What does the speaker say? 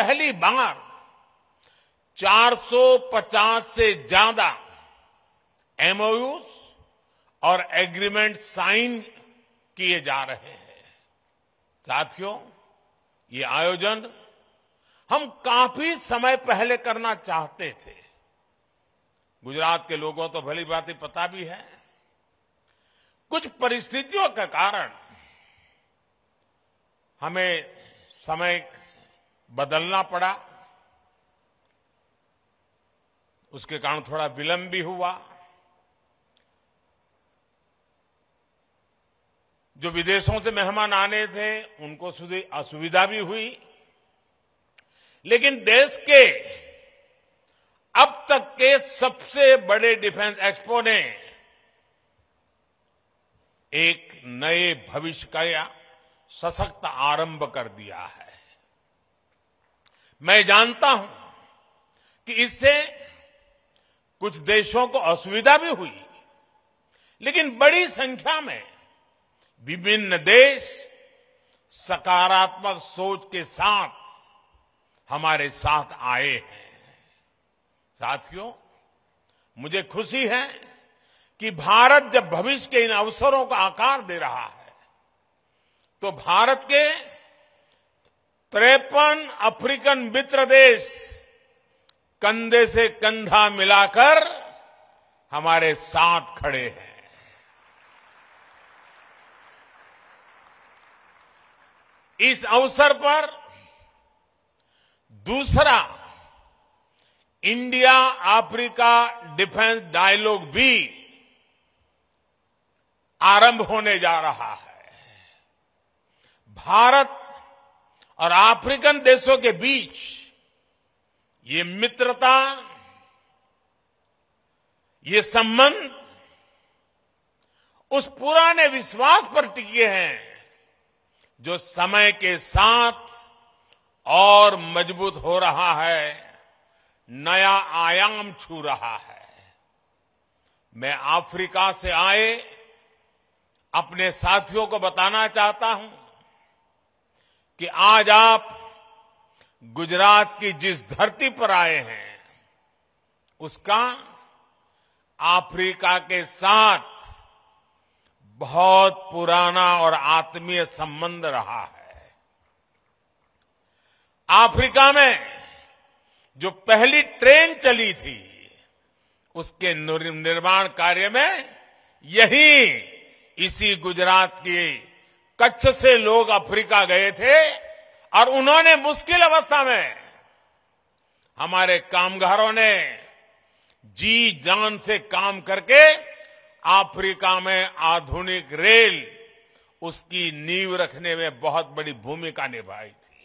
पहली बार 450 से ज्यादा एमओयू और एग्रीमेंट साइन किए जा रहे हैं साथियों ये आयोजन हम काफी समय पहले करना चाहते थे गुजरात के लोगों तो भली बात पता भी है कुछ परिस्थितियों के कारण हमें समय बदलना पड़ा उसके कारण थोड़ा विलंब भी हुआ जो विदेशों से मेहमान आने थे उनको असुविधा भी हुई लेकिन देश के अब तक के सबसे बड़े डिफेंस एक्सपो ने एक नए भविष्य का सशक्त आरंभ कर दिया है मैं जानता हूं कि इससे कुछ देशों को असुविधा भी हुई लेकिन बड़ी संख्या में विभिन्न देश सकारात्मक सोच के साथ हमारे साथ आए हैं साथियों मुझे खुशी है कि भारत जब भविष्य के इन अवसरों का आकार दे रहा है तो भारत के त्रेपन अफ्रीकन मित्र देश कंधे से कंधा मिलाकर हमारे साथ खड़े हैं इस अवसर पर दूसरा इंडिया अफ्रीका डिफेंस डायलॉग भी आरंभ होने जा रहा है भारत और अफ्रीकन देशों के बीच ये मित्रता ये संबंध उस पुराने विश्वास पर टिके हैं जो समय के साथ और मजबूत हो रहा है नया आयाम छू रहा है मैं अफ्रीका से आए अपने साथियों को बताना चाहता हूं कि आज आप गुजरात की जिस धरती पर आए हैं उसका अफ्रीका के साथ बहुत पुराना और आत्मीय संबंध रहा है अफ्रीका में जो पहली ट्रेन चली थी उसके निर्माण कार्य में यही इसी गुजरात की कच्छ से लोग अफ्रीका गए थे और उन्होंने मुश्किल अवस्था में हमारे कामगारों ने जी जान से काम करके अफ्रीका में आधुनिक रेल उसकी नींव रखने में बहुत बड़ी भूमिका निभाई थी